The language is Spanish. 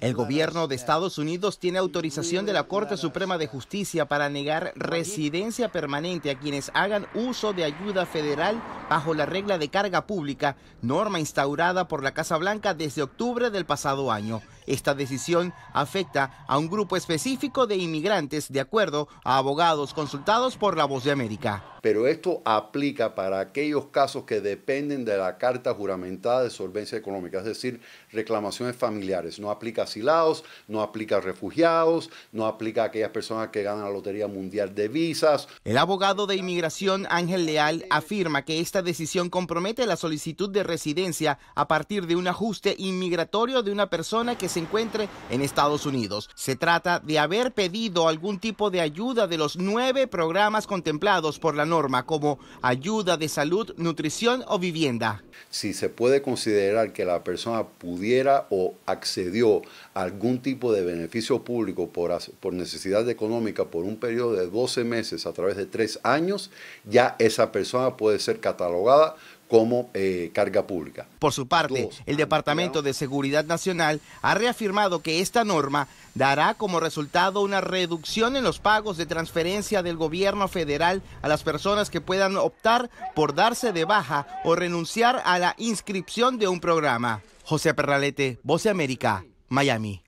El gobierno de Estados Unidos tiene autorización de la Corte Suprema de Justicia para negar residencia permanente a quienes hagan uso de ayuda federal bajo la regla de carga pública, norma instaurada por la Casa Blanca desde octubre del pasado año. Esta decisión afecta a un grupo específico de inmigrantes, de acuerdo a abogados consultados por La Voz de América. Pero esto aplica para aquellos casos que dependen de la carta juramentada de solvencia económica, es decir, reclamaciones familiares. No aplica a asilados, no aplica a refugiados, no aplica a aquellas personas que ganan la Lotería Mundial de Visas. El abogado de inmigración Ángel Leal afirma que esta decisión compromete la solicitud de residencia a partir de un ajuste inmigratorio de una persona que se encuentre en Estados Unidos. Se trata de haber pedido algún tipo de ayuda de los nueve programas contemplados por la norma, como ayuda de salud, nutrición o vivienda. Si se puede considerar que la persona pudiera o accedió a algún tipo de beneficio público por, necesidad económica por un periodo de 12 meses a través de tres años, ya esa persona puede ser catalogada como eh, carga pública. Por su parte, el Departamento de Seguridad Nacional ha reafirmado que esta norma dará como resultado una reducción en los pagos de transferencia del gobierno federal a las personas que puedan optar por darse de baja o renunciar a la inscripción de un programa. José Perralete, Voce América, Miami.